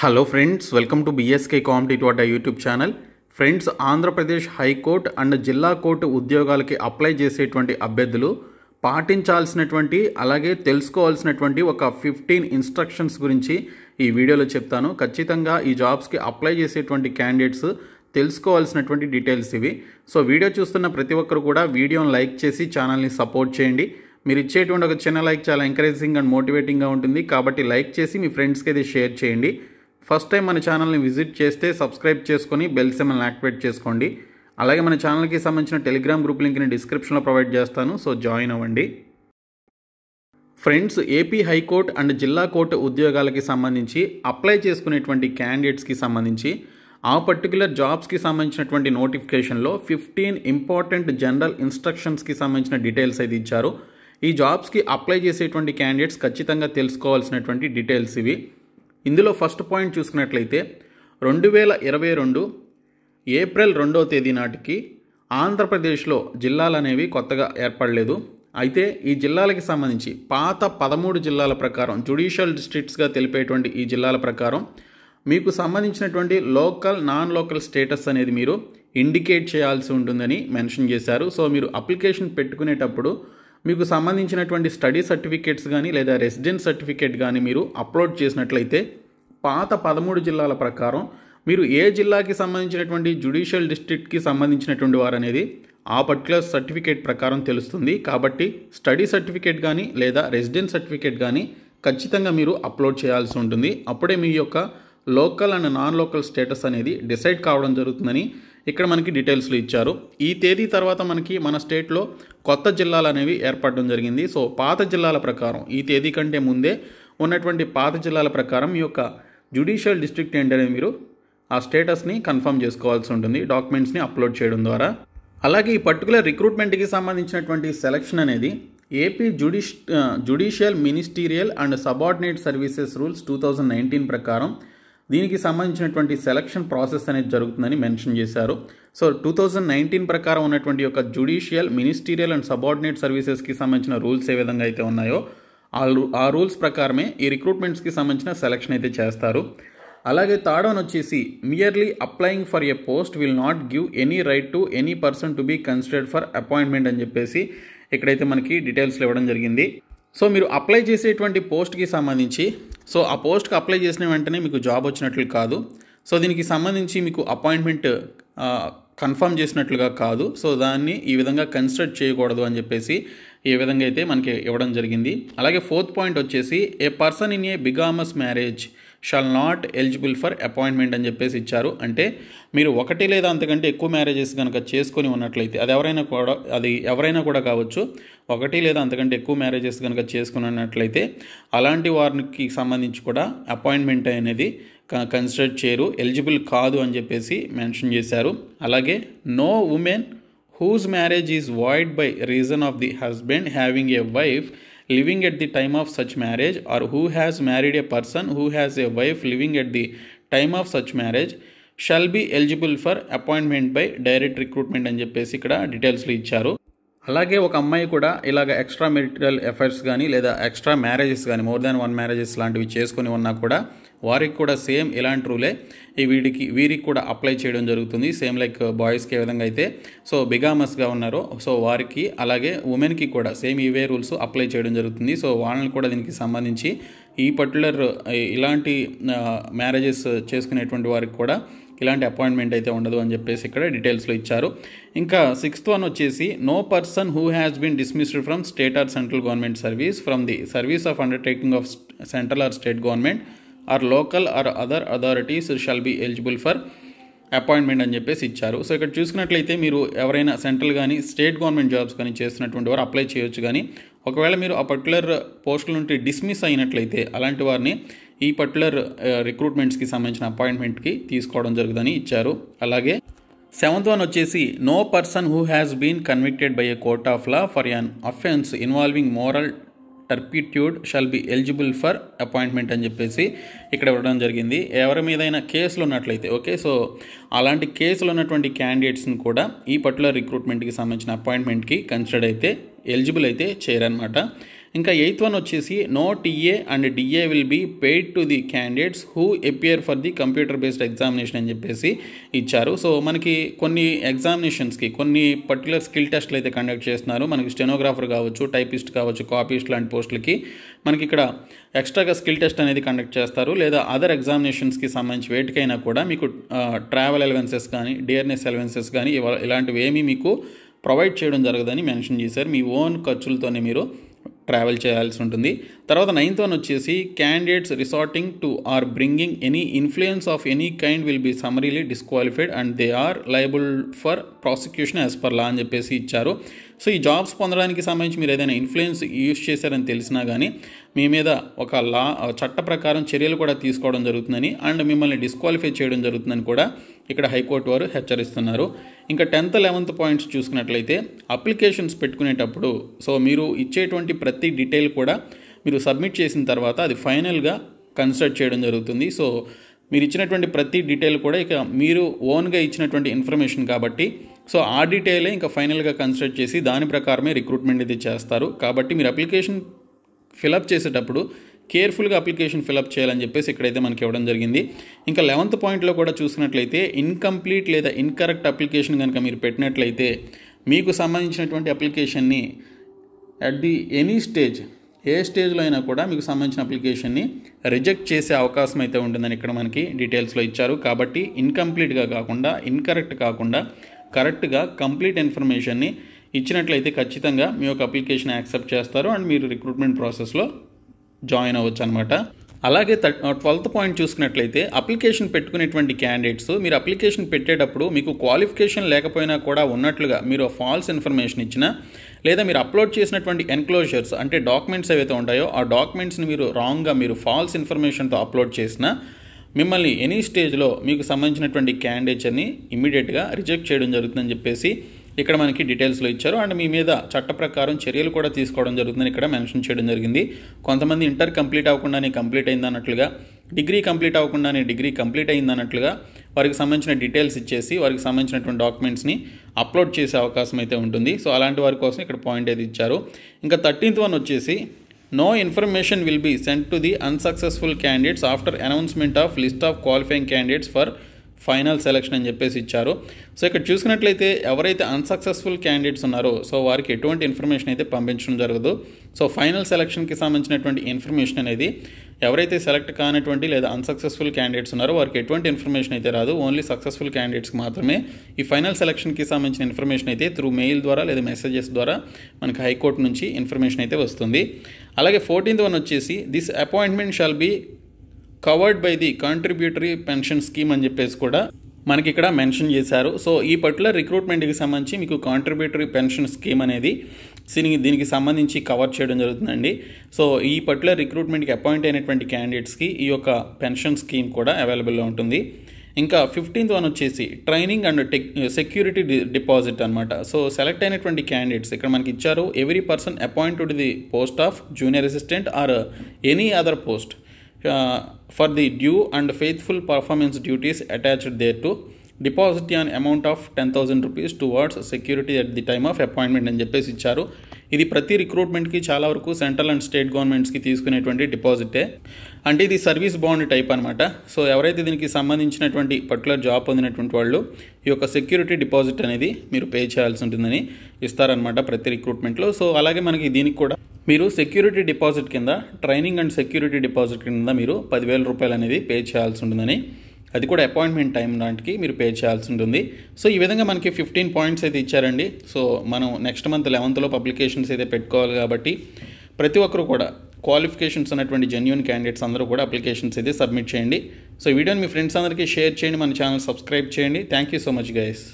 hello friends welcome to BSK competitive Adda YouTube channel friends Andhra Pradesh high court and జిల్లా court ఉద్యోగాలకి apply చేసేటువంటి అభ్యర్థులు పాటించాల్సినటువంటి అలాగే తెలుసుకోవాల్సినటువంటి ఒక ఫిఫ్టీన్ ఇన్స్ట్రక్షన్స్ గురించి ఈ వీడియోలో చెప్తాను ఖచ్చితంగా ఈ జాబ్స్కి అప్లై చేసేటువంటి క్యాండిడేట్స్ తెలుసుకోవాల్సినటువంటి డీటెయిల్స్ ఇవి సో వీడియో చూస్తున్న ప్రతి ఒక్కరు కూడా వీడియోని లైక్ చేసి ఛానల్ని సపోర్ట్ చేయండి మీరు ఇచ్చేటువంటి ఒక చిన్న లైక్ చాలా ఎంకరేజింగ్ అండ్ మోటివేటింగ్గా ఉంటుంది కాబట్టి లైక్ చేసి మీ ఫ్రెండ్స్కి అయితే షేర్ చేయండి ఫస్ట్ టైం మన ఛానల్ని విజిట్ చేస్తే సబ్స్క్రైబ్ చేసుకొని బెల్ సెమల్ని యాక్టివేట్ చేసుకోండి అలాగే మన ఛానల్కి సంబంధించిన టెలిగ్రామ్ గ్రూప్ లింక్ని డిస్క్రిప్షన్లో ప్రొవైడ్ చేస్తాను సో జాయిన్ అవ్వండి ఫ్రెండ్స్ ఏపీ హైకోర్టు అండ్ జిల్లా కోర్టు ఉద్యోగాలకి సంబంధించి అప్లై చేసుకునేటువంటి క్యాండిడేట్స్కి సంబంధించి ఆ పర్టికులర్ జాబ్స్కి సంబంధించినటువంటి నోటిఫికేషన్లో ఫిఫ్టీన్ ఇంపార్టెంట్ జనరల్ ఇన్స్ట్రక్షన్స్కి సంబంధించిన డీటెయిల్స్ అయితే ఇచ్చారు ఈ జాబ్స్కి అప్లై చేసేటువంటి క్యాండిడేట్స్ ఖచ్చితంగా తెలుసుకోవాల్సినటువంటి డీటెయిల్స్ ఇవి ఇందులో ఫస్ట్ పాయింట్ చూసుకున్నట్లయితే రెండు వేల ఇరవై రెండు ఏప్రిల్ రెండవ తేదీ నాటికి ఆంధ్రప్రదేశ్లో జిల్లాలనేవి కొత్తగా ఏర్పడలేదు అయితే ఈ జిల్లాలకి సంబంధించి పాత పదమూడు జిల్లాల ప్రకారం జుడిషియల్ డిస్ట్రిక్ట్స్గా తెలిపేటువంటి ఈ జిల్లాల ప్రకారం మీకు సంబంధించినటువంటి లోకల్ నాన్ లోకల్ స్టేటస్ అనేది మీరు ఇండికేట్ చేయాల్సి ఉంటుందని మెన్షన్ చేశారు సో మీరు అప్లికేషన్ పెట్టుకునేటప్పుడు మీకు సంబంధించినటువంటి స్టడీ సర్టిఫికేట్స్ కానీ లేదా రెసిడెన్స్ సర్టిఫికేట్ కానీ మీరు అప్లోడ్ చేసినట్లయితే పాత పదమూడు జిల్లాల ప్రకారం మీరు ఏ జిల్లాకి సంబంధించినటువంటి జ్యుడిషియల్ డిస్ట్రిక్ట్కి సంబంధించినటువంటి వారు అనేది ఆ పర్టికులర్ సర్టిఫికేట్ ప్రకారం తెలుస్తుంది కాబట్టి స్టడీ సర్టిఫికేట్ కానీ లేదా రెసిడెన్స్ సర్టిఫికేట్ కానీ ఖచ్చితంగా మీరు అప్లోడ్ చేయాల్సి ఉంటుంది అప్పుడే మీ యొక్క local and non local status అనేది డిసైడ్ కావడం జరుగుతుందని ఇక్కడ మనకి డీటెయిల్స్లో ఇచ్చారు ఈ తేదీ తర్వాత మనకి మన స్టేట్లో కొత్త జిల్లాలు అనేవి ఏర్పడడం జరిగింది సో పాత జిల్లాల ప్రకారం ఈ తేదీ కంటే ముందే ఉన్నటువంటి పాత జిల్లాల ప్రకారం ఈ యొక్క జ్యుడిషియల్ డిస్ట్రిక్ట్ ఏంటనేది మీరు ఆ స్టేటస్ని కన్ఫర్మ్ చేసుకోవాల్సి ఉంటుంది డాక్యుమెంట్స్ని అప్లోడ్ చేయడం ద్వారా అలాగే ఈ పర్టికులర్ రిక్రూట్మెంట్కి సంబంధించినటువంటి సెలక్షన్ అనేది ఏపీ జుడిష్ judicial ministerial and subordinate services rules two thousand nineteen ప్రకారం దీనికి సంబంధించినటువంటి సెలక్షన్ ప్రాసెస్ అనేది జరుగుతుందని మెన్షన్ చేశారు సో టూ థౌజండ్ నైన్టీన్ ప్రకారం ఉన్నటువంటి యొక్క జుడిషియల్ మినిస్టీరియల్ అండ్ సబార్డినేట్ సర్వీసెస్కి సంబంధించిన రూల్స్ ఏ విధంగా అయితే ఉన్నాయో ఆ రూల్స్ ప్రకారమే ఈ రిక్రూట్మెంట్స్కి సంబంధించిన సెలక్షన్ అయితే చేస్తారు అలాగే థర్డ్ వన్ వచ్చేసి merely applying for a post will not give any right to any person to be considered for appointment అని చెప్పేసి ఇక్కడైతే మనకి డీటెయిల్స్లో ఇవ్వడం జరిగింది సో మీరు అప్లై చేసేటువంటి పోస్ట్కి సంబంధించి సో ఆ పోస్ట్కి అప్లై చేసిన వెంటనే మీకు జాబ్ వచ్చినట్లు కాదు సో దీనికి సంబంధించి మీకు అపాయింట్మెంట్ కన్ఫర్మ్ చేసినట్లుగా కాదు సో దాన్ని ఈ విధంగా కన్సిడర్ చేయకూడదు అని చెప్పేసి ఈ విధంగా అయితే మనకి ఇవ్వడం జరిగింది అలాగే ఫోర్త్ పాయింట్ వచ్చేసి a person in a bigamous marriage shall not eligible for appointment అని చెప్పేసి ఇచ్చారు అంటే మీరు ఒకటి లేదా అంతకంటే ఎక్కువ మ్యారేజెస్ కనుక చేసుకొని ఉన్నట్లయితే అది ఎవరైనా కూడా అది ఎవరైనా కూడా కావచ్చు ఒకటి లేదా అంతకంటే ఎక్కువ మ్యారేజెస్ కనుక చేసుకుని ఉన్నట్లయితే అలాంటి వారికి సంబంధించి కూడా అపాయింట్మెంట్ అనేది కన్సిడర్ చేయరు ఎలిజిబుల్ కాదు అని చెప్పేసి మెన్షన్ చేశారు అలాగే no woman whose marriage is void by reason of the husband having a wife living at the time of such marriage or who has married a person who has a wife living at the time of such marriage shall be eligible for appointment by direct recruitment అని చెప్పేసి ఇక్కడ డీటెయిల్స్లో ఇచ్చారు అలాగే ఒక అమ్మాయి కూడా ఇలాగ ఎక్స్ట్రా మెరిటల్ ఎఫర్ట్స్ కానీ లేదా ఎక్స్ట్రా మ్యారేజెస్ కానీ మోర్ దాన్ వన్ మ్యారేజెస్ లాంటివి చేసుకుని ఉన్నా కూడా వారికి కూడా సేమ్ ఇలాంటి రూలే ఈ వీడికి వీరికి కూడా అప్లై చేయడం జరుగుతుంది సేమ్ లైక్ బాయ్స్కి ఏ విధంగా అయితే సో బిగామస్గా ఉన్నారో సో వారికి అలాగే ఉమెన్కి కూడా సేమ్ ఇవే రూల్స్ అప్లై చేయడం జరుగుతుంది సో వాళ్ళని కూడా దీనికి సంబంధించి ఈ పర్టికులర్ ఇలాంటి మ్యారేజెస్ చేసుకునేటువంటి వారికి కూడా ఇలాంటి అపాయింట్మెంట్ అయితే ఉండదు అని చెప్పేసి ఇక్కడ డీటెయిల్స్లో ఇచ్చారు ఇంకా సిక్స్త్ వన్ వచ్చేసి no person who has been dismissed from state or central government service from the service of undertaking of central or state government or local or other authorities shall be eligible for appointment అని చెప్పేసి ఇచ్చారు so ఇక్కడ చూసుకున్నట్లయితే మీరు ఎవరైనా central కానీ state government jobs కానీ చేస్తున్నటువంటి వారు అప్లై చేయొచ్చు కానీ ఒకవేళ మీరు ఆ పర్టికులర్ పోస్టుల నుండి డిస్మిస్ అయినట్లయితే అలాంటి వారిని ఈ పర్టికులర్ రిక్రూట్మెంట్స్కి సంబంధించిన అపాయింట్మెంట్కి తీసుకోవడం జరుగుతుందని ఇచ్చారు అలాగే సెవెంత్ వన్ వచ్చేసి no person who has been convicted by a court of law for an offence involving moral turpitude shall be eligible for appointment అని చెప్పేసి ఇక్కడ ఇవ్వడం జరిగింది ఎవరి మీదైనా కేసులు ఉన్నట్లయితే ఓకే సో అలాంటి కేసులు ఉన్నటువంటి క్యాండిడేట్స్ని కూడా ఈ పర్టికులర్ రిక్రూట్మెంట్కి సంబంధించిన అపాయింట్మెంట్కి కన్సిడర్ అయితే ఎలిజిబుల్ అయితే చేయరనమాట ఇంకా ఎయిత్ వన్ వచ్చేసి no TA and DA will be paid to the candidates who appear for the computer based examination అని చెప్పేసి ఇచ్చారు సో మనకి కొన్ని ఎగ్జామినేషన్స్కి కొన్ని పర్టికులర్ స్కిల్ టెస్ట్లు అయితే కండక్ట్ చేస్తున్నారు మనకి స్టెనోగ్రాఫర్ కావచ్చు టైపిస్ట్ కావచ్చు కాపీస్ట్ లాంటి పోస్టులకి మనకి ఇక్కడ ఎక్స్ట్రాగా స్కిల్ టెస్ట్ అనేది కండక్ట్ చేస్తారు లేదా అదర్ ఎగ్జామినేషన్స్కి సంబంధించి వేటికైనా కూడా మీకు ట్రావెల్ అలవెన్సెస్ కానీ డియర్నెస్ అలవెన్సెస్ కానీ ఇలాంటివి ఏమీ మీకు ప్రొవైడ్ చేయడం జరగదని మెన్షన్ చేశారు మీ ఓన్ ఖర్చులతోనే మీరు ట్రావెల్ చేయాల్సి ఉంటుంది తర్వాత నైన్త్ వన్ వచ్చేసి candidates resorting to or bringing any influence of any kind will be summarily disqualified and they are liable for prosecution as per law అని చెప్పేసి ఇచ్చారు సో ఈ జాబ్స్ పొందడానికి సంబంధించి మీరు ఏదైనా ఇన్ఫ్లుయెన్స్ యూజ్ చేశారని తెలిసినా కానీ మీ మీద ఒక లా చట్ట ప్రకారం చర్యలు కూడా తీసుకోవడం జరుగుతుందని అండ్ మిమ్మల్ని డిస్క్వాలిఫై చేయడం జరుగుతుందని కూడా ఇక్కడ హైకోర్టు వారు హెచ్చరిస్తున్నారు ఇంకా టెన్త్ లెవెన్త్ పాయింట్స్ చూసుకున్నట్లయితే అప్లికేషన్స్ పెట్టుకునేటప్పుడు సో మీరు ఇచ్చేటువంటి ప్రతి డీటెయిల్ కూడా మీరు సబ్మిట్ చేసిన తర్వాత అది ఫైనల్గా కన్సల్ట్ చేయడం జరుగుతుంది సో మీరు ఇచ్చినటువంటి ప్రతి డీటెయిల్ కూడా ఇక మీరు ఓన్గా ఇచ్చినటువంటి ఇన్ఫర్మేషన్ కాబట్టి సో ఆ డీటెయిలే ఇంకా ఫైనల్గా కన్సిడర్ చేసి దాని ప్రకారమే రిక్రూట్మెంట్ ఇది చేస్తారు కాబట్టి మీరు అప్లికేషన్ ఫిలప్ చేసేటప్పుడు కేర్ఫుల్గా అప్లికేషన్ ఫిలప్ చేయాలని చెప్పేసి ఇక్కడైతే మనకి ఇవ్వడం జరిగింది ఇంకా లెవెంత్ పాయింట్లో కూడా చూసుకున్నట్లయితే ఇన్కంప్లీట్ లేదా ఇన్కరెక్ట్ అప్లికేషన్ కనుక మీరు పెట్టినట్లయితే మీకు సంబంధించినటువంటి అప్లికేషన్ని అట్ ది ఎనీ స్టేజ్ ఏ స్టేజ్లో అయినా కూడా మీకు సంబంధించిన అప్లికేషన్ని రిజెక్ట్ చేసే అవకాశం అయితే ఉంటుందని ఇక్కడ మనకి డీటెయిల్స్లో ఇచ్చారు కాబట్టి ఇన్కంప్లీట్గా కాకుండా ఇన్కరెక్ట్ కాకుండా కరెక్ట్గా కంప్లీట్ ఇన్ఫర్మేషన్ని ఇచ్చినట్లయితే ఖచ్చితంగా మీ యొక్క అప్లికేషన్ యాక్సెప్ట్ చేస్తారు అండ్ మీరు రిక్రూట్మెంట్ ప్రాసెస్లో జాయిన్ అవ్వచ్చు అనమాట అలాగే ట్వెల్త్ పాయింట్ చూసుకున్నట్లయితే అప్లికేషన్ పెట్టుకునేటువంటి క్యాండిడేట్స్ మీరు అప్లికేషన్ పెట్టేటప్పుడు మీకు క్వాలిఫికేషన్ లేకపోయినా కూడా ఉన్నట్లుగా మీరు ఫాల్స్ ఇన్ఫర్మేషన్ ఇచ్చిన లేదా మీరు అప్లోడ్ చేసినటువంటి ఎన్క్లోజర్స్ అంటే డాక్యుమెంట్స్ ఏవైతే ఉంటాయో ఆ డాక్యుమెంట్స్ని మీరు రాంగ్గా మీరు ఫాల్స్ ఇన్ఫర్మేషన్తో అప్లోడ్ చేసిన మిమ్మల్ని ఎనీ స్టేజ్లో మీకు సంబంధించినటువంటి క్యాండిడేట్స్ని ఇమీడియట్గా రిజెక్ట్ చేయడం జరుగుతుందని చెప్పేసి ఇక్కడ మనకి డీటెయిల్స్లో ఇచ్చారు అండ్ మీ మీద చట్ట ప్రకారం చర్యలు కూడా తీసుకోవడం జరుగుతుందని ఇక్కడ మెన్షన్ చేయడం జరిగింది కొంతమంది ఇంటర్ కంప్లీట్ అవ్వకుండానే కంప్లీట్ అయింది అన్నట్లుగా డిగ్రీ కంప్లీట్ అవ్వకుండానే డిగ్రీ కంప్లీట్ అయింది అన్నట్లుగా వారికి సంబంధించిన డీటెయిల్స్ ఇచ్చేసి వారికి సంబంధించినటువంటి డాక్యుమెంట్స్ని అప్లోడ్ చేసే అవకాశం అయితే ఉంటుంది సో అలాంటి వారి కోసం ఇక్కడ పాయింట్ అయితే ఇచ్చారు ఇంకా థర్టీన్త్ వన్ వచ్చేసి no information will be sent to the unsuccessful candidates after announcement of list of qualifying candidates for final selection అని చెప్పేసి ఇచ్చారు సో ఇక్కడ చూసుకున్నట్లయితే ఎవరైతే అన్సక్సెస్ఫుల్ క్యాండిడేట్స్ ఉన్నారో సో వారికి ఎటువంటి ఇన్ఫర్మేషన్ అయితే పంపించడం జరగదు సో ఫైనల్ సెలక్షన్కి సంబంధించినటువంటి ఇన్ఫర్మేషన్ అనేది ఎవరైతే సెలెక్ట్ కానటువంటి లేదా అన్సక్సెస్ఫుల్ క్యాండిడేట్స్ ఉన్నారో వారికి ఎటువంటి ఇన్ఫర్మేషన్ అయితే రాదు ఓన్లీ సక్సెస్ఫుల్ క్యాండిడేట్స్కి మాత్రమే ఈ ఫైనల్ సెలక్షన్కి సంబంధించిన ఇన్ఫర్మేషన్ అయితే త్రూ మెయిల్ ద్వారా లేదా మెసేజెస్ ద్వారా మనకి హైకోర్టు నుంచి ఇన్ఫర్మేషన్ అయితే వస్తుంది అలాగే ఫోర్టీన్త్ వన్ వచ్చేసి this appointment shall be covered by the contributory pension scheme అని చెప్పేసి కూడా మనకి ఇక్కడ మెన్షన్ చేశారు సో ఈ పర్టికులర్ రిక్రూట్మెంట్కి సంబంధించి మీకు కాంట్రిబ్యూటరీ పెన్షన్ స్కీమ్ అనేది దీనికి దీనికి సంబంధించి కవర్ చేయడం జరుగుతుందండి సో ఈ పర్టికులర్ రిక్రూట్మెంట్కి అపాయింట్ అయినటువంటి క్యాండిడేట్స్కి ఈ యొక్క పెన్షన్ స్కీమ్ కూడా అవైలబుల్లో ఉంటుంది ఇంకా ఫిఫ్టీన్త్ వన్ వచ్చేసి training and tech security deposit అనమాట సో సెలెక్ట్ అయినటువంటి క్యాండిడేట్స్ ఇక్కడ మనకి ఇచ్చారు every person appoint to the post of junior assistant or any other post for the due and faithful performance duties attached thereto deposit an amount of ten thousand rupees towards security at the time of appointment అని చెప్పేసి ఇచ్చారు ఇది ప్రతి రిక్రూట్మెంట్కి చాలా వరకు central and state గవర్నమెంట్స్కి తీసుకునేటువంటి డిపాజిటే అంటే ఇది సర్వీస్ బాండ్ టైప్ అనమాట సో ఎవరైతే దీనికి సంబంధించినటువంటి పర్టికులర్ జాబ్ పొందినటువంటి వాళ్ళు ఈ యొక్క సెక్యూరిటీ డిపాజిట్ అనేది మీరు పే చేయాల్సి ఉంటుందని ఇస్తారనమాట ప్రతి రిక్రూట్మెంట్లో సో అలాగే మనకి దీనికి కూడా మీరు సెక్యూరిటీ డిపాజిట్ కింద ట్రైనింగ్ అండ్ సెక్యూరిటీ డిపాజిట్ కింద మీరు పదివేల రూపాయలు అనేది పే చేయాల్సి ఉంటుందని అది కూడా అపాయింట్మెంట్ టైం లాంటికి మీరు పే చేయాల్సి ఉంటుంది సో ఈ విధంగా మనకి ఫిఫ్టీన్ పాయింట్స్ అయితే ఇచ్చారండి సో మనం నెక్స్ట్ మంత్ లెవెన్త్లో పబ్లికేషన్స్ అయితే పెట్టుకోవాలి కాబట్టి ప్రతి ఒక్కరు కూడా క్వాలిఫికేషన్స్ ఉన్నటువంటి జెన్యున్ క్యాండిడేట్స్ అందరూ కూడా అప్లికేషన్స్ అయితే సబ్మిట్ చేయండి సో వీడియోని మీ ఫ్రెండ్స్ అందరికీ షేర్ చేయండి మన ఛానల్ సబ్స్క్రైబ్ చేయండి thank you so much guys